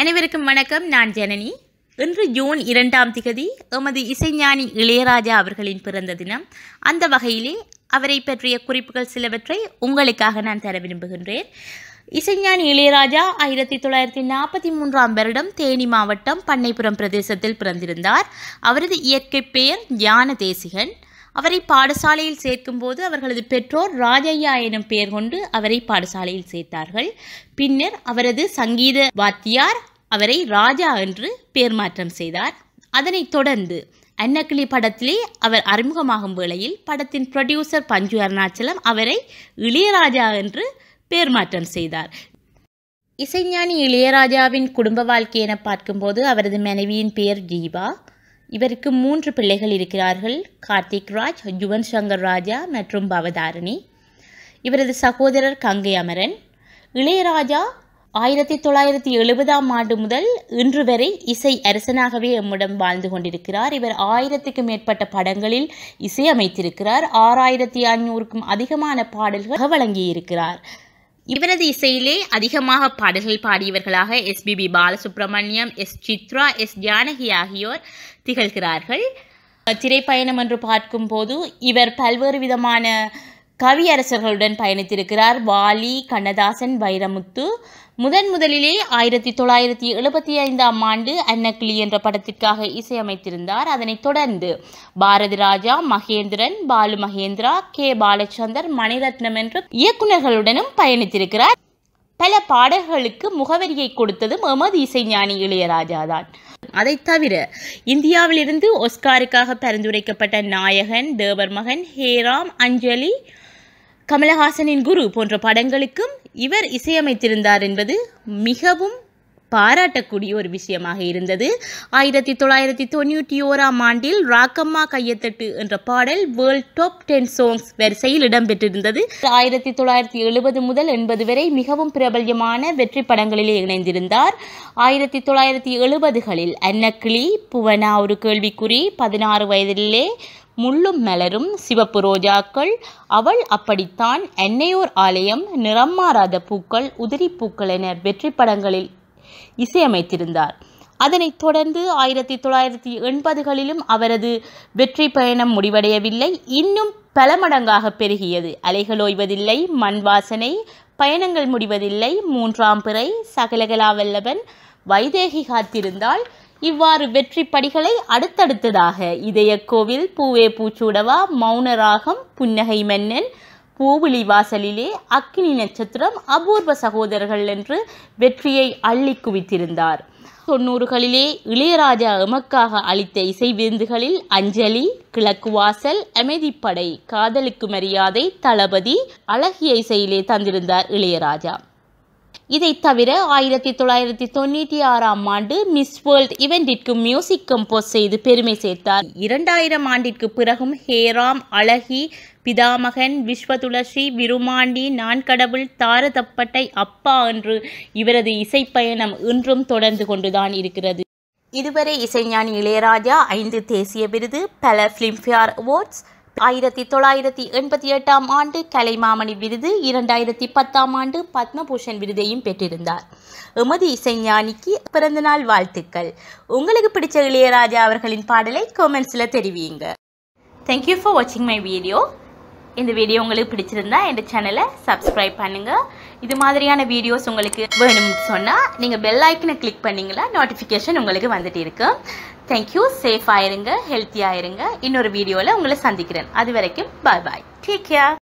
அனைவருக்கும் வணக்கம் நான் ஜனனி இன்று ஜூன் இரண்டாம் திகதி எமது இசைஞானி இளையராஜா அவர்களின் பிறந்த தினம் அந்த வகையிலே அவரை பற்றிய குறிப்புகள் சிலவற்றை உங்களுக்காக நான் தர விரும்புகின்றேன் இசைஞானி இளையராஜா ஆயிரத்தி தொள்ளாயிரத்தி நாற்பத்தி மூன்றாம் வருடம் தேனி மாவட்டம் பண்ணைப்புறம் பிரதேசத்தில் பிறந்திருந்தார் அவரது இயற்கை பெயர் ஞான தேசிகன் அவரை பாடசாலையில் சேர்க்கும்போது அவர்களது பெற்றோர் ராஜையா எனும் பெயர் கொண்டு அவரை பாடசாலையில் சேர்த்தார்கள் பின்னர் அவரது சங்கீத வாத்தியார் அவரை ராஜா என்று பெயர் மாற்றம் செய்தார் அதனைத் தொடர்ந்து அன்னக்கிளி படத்திலே அவர் அறிமுகமாகும் வேளையில் படத்தின் ப்ரொடியூசர் பஞ்சு அருணாச்சலம் அவரை இளையராஜா என்று பேர்மாற்றம் செய்தார் இசைஞானி இளையராஜாவின் குடும்ப வாழ்க்கை என பார்க்கும்போது அவரது மனைவியின் பெயர் ஜீபா இவருக்கு மூன்று பிள்ளைகள் இருக்கிறார்கள் கார்த்திக் ராஜ் யுவன் சங்கர் ராஜா மற்றும் பவதாரணி இவரது சகோதரர் கங்கை அமரன் இளையராஜா ஆயிரத்தி தொள்ளாயிரத்தி எழுபதாம் ஆண்டு முதல் இன்று வரை இசை அரசனாகவே எம்முடன் வாழ்ந்து கொண்டிருக்கிறார் இவர் ஆயிரத்துக்கும் மேற்பட்ட படங்களில் இசையமைத்திருக்கிறார் ஆறாயிரத்தி ஐநூறுக்கும் அதிகமான பாடல்கள் வழங்கியிருக்கிறார் இவரது இசையிலே அதிகமாக பாடல்கள் பாடியவர்களாக S P B Balasubrahmanyam S Chithra S Janaki ஆகியோர் திகழ்கிறார்கள் திரைப்பயணம் என்று பார்க்கும்போது இவர் பல்வேறு விதமான கவியரசர்களுடன் பயணித்திருக்கிறார் வாலி கண்ணதாசன் வைரமுத்து முதன் முதலிலே ஆயிரத்தி தொள்ளாயிரத்தி எழுபத்தி ஐந்தாம் ஆண்டு அன்னக்கிளி என்ற படத்திற்காக இசையமைத்திருந்தார் அதனைத் தொடர்ந்து பாரதி ராஜா மகேந்திரன் பாலு மகேந்திரா கே பாலச்சந்தர் மணிரத்னம் என்ற இயக்குநர்களுடனும் பயணித்திருக்கிறார் பல பாடல்களுக்கு முகவரியை கொடுத்ததும் எமது இசைஞானி இளையராஜா தான் அதை தவிர இந்தியாவிலிருந்து ஒஸ்காருக்காக பரிந்துரைக்கப்பட்ட நாயகன் தேவர் மகன் ஹேராம் அஞ்சலி கமலஹாசனின் குரு போன்ற படங்களுக்கும் இவர் இசையமைத்திருந்தார் என்பது மிகவும் பாராட்டக்கூடிய ஒரு விஷயமாக இருந்தது ஆயிரத்தி தொள்ளாயிரத்தி தொண்ணூற்றி ஓராம் ஆண்டில் ராக்கம்மா கையத்தட்டு என்ற பாடல் வேர்ல்ட் டாப் டென் சாங்ஸ் வரிசையில் இடம்பெற்றிருந்தது ஆயிரத்தி தொள்ளாயிரத்தி எழுபது முதல் எண்பது வரை மிகவும் பிரபல்யமான வெற்றி படங்களிலே இணைந்திருந்தார் ஆயிரத்தி தொள்ளாயிரத்தி எழுபதுகளில் அன்னக்கிளி புவனா ஒரு கேள்விக்குறி பதினாறு வயதிலே முள்ளும் மலரும் சிவப்பு ரோஜாக்கள் அவள் அப்படித்தான் என்னையோர் ஆலயம் நிறம் மாறாத பூக்கள் உதிரி பூக்கள் என வெற்றி படங்களில் இசையமைத்திருந்தார் அதனைத் தொடர்ந்து ஆயிரத்தி தொள்ளாயிரத்தி எண்பதுகளிலும் அவரது வெற்றி பயணம் முடிவடையவில்லை இன்னும் பல மடங்காக பெருகியது அலைகள் ஓய்வதில்லை மண் வாசனை பயணங்கள் முடிவதில்லை மூன்றாம் பிறை சகலகலாவல்லவன் வைதேகி காத்திருந்தால் இவ்வாறு வெற்றி படிகளை அடுத்தடுத்ததாக இதயக்கோவில் பூவே பூச்சூடவா மௌனராகம் புன்னகை மன்னன் பூவிழி வாசலிலே அக்கினி நட்சத்திரம் அபூர்வ சகோதரர்கள் என்று வெற்றியை அள்ளி குவித்திருந்தார் தொன்னூறுகளிலே இளையராஜா எமக்காக அளித்த இசை விருந்துகளில் அஞ்சலி கிழக்கு வாசல் அமைதிப்படை காதலுக்கு மரியாதை தளபதி அழகிய இசையிலே தந்திருந்தார் இளையராஜா இதை தவிர ஆயிரத்தி தொள்ளாயிரத்தி தொண்ணூற்றி ஆறாம் ஆண்டு மிஸ் வேர்ல்ட் இவெண்டிற்கு மியூசிக் கம்போஸ் செய்து பெருமை சேர்த்தார் இரண்டாயிரம் ஆண்டிற்கு பிறகும் ஹேராம் அழகி பிதாமகன் விஸ்வதுளசி விருமாண்டி நான் கடவுள் தாரதப்பட்டை அப்பா என்று இவரது இசைப்பயணம் இன்றும் தொடர்ந்து கொண்டுதான் இருக்கிறது இதுவரை இசைஞானி இளையராஜா ஐந்து தேசிய விருது பல ஃபிலிம்ஃபேர் அவார்ட்ஸ் ஆயிரத்தி தொள்ளாயிரத்தி எண்பத்தி எட்டாம் ஆண்டு கலைமாமணி விருது இரண்டாயிரத்தி பத்தாம் ஆண்டு பத்மபூஷன் விருதையும் பெற்றிருந்தார் எமது இசைஞானிக்கு பிறந்தநாள் வாழ்த்துக்கள் உங்களுக்கு பிடிச்ச இளையராஜா அவர்களின் பாடலை கொமெண்ட்ஸில் தெரிவியுங்க தேங்க்யூ ஃபார் வாட்சிங் மை வீடியோ இந்த வீடியோ உங்களுக்கு பிடிச்சிருந்தா இந்த சேனலை சப்ஸ்கிரைப் பண்ணுங்கள் இது மாதிரியான வீடியோஸ் உங்களுக்கு வேணும்னு சொன்னால் நீங்கள் பெல் ஐக்கனை கிளிக் பண்ணீங்களா நோட்டிஃபிகேஷன் உங்களுக்கு வந்துட்டு இருக்கு தேங்க்யூ சேஃப் ஆயிருங்க ஹெல்த்தி ஆயிருங்க இன்னொரு வீடியோவில் உங்களை சந்திக்கிறேன் அது வரைக்கும் பாய் பாய் டேக் கேர்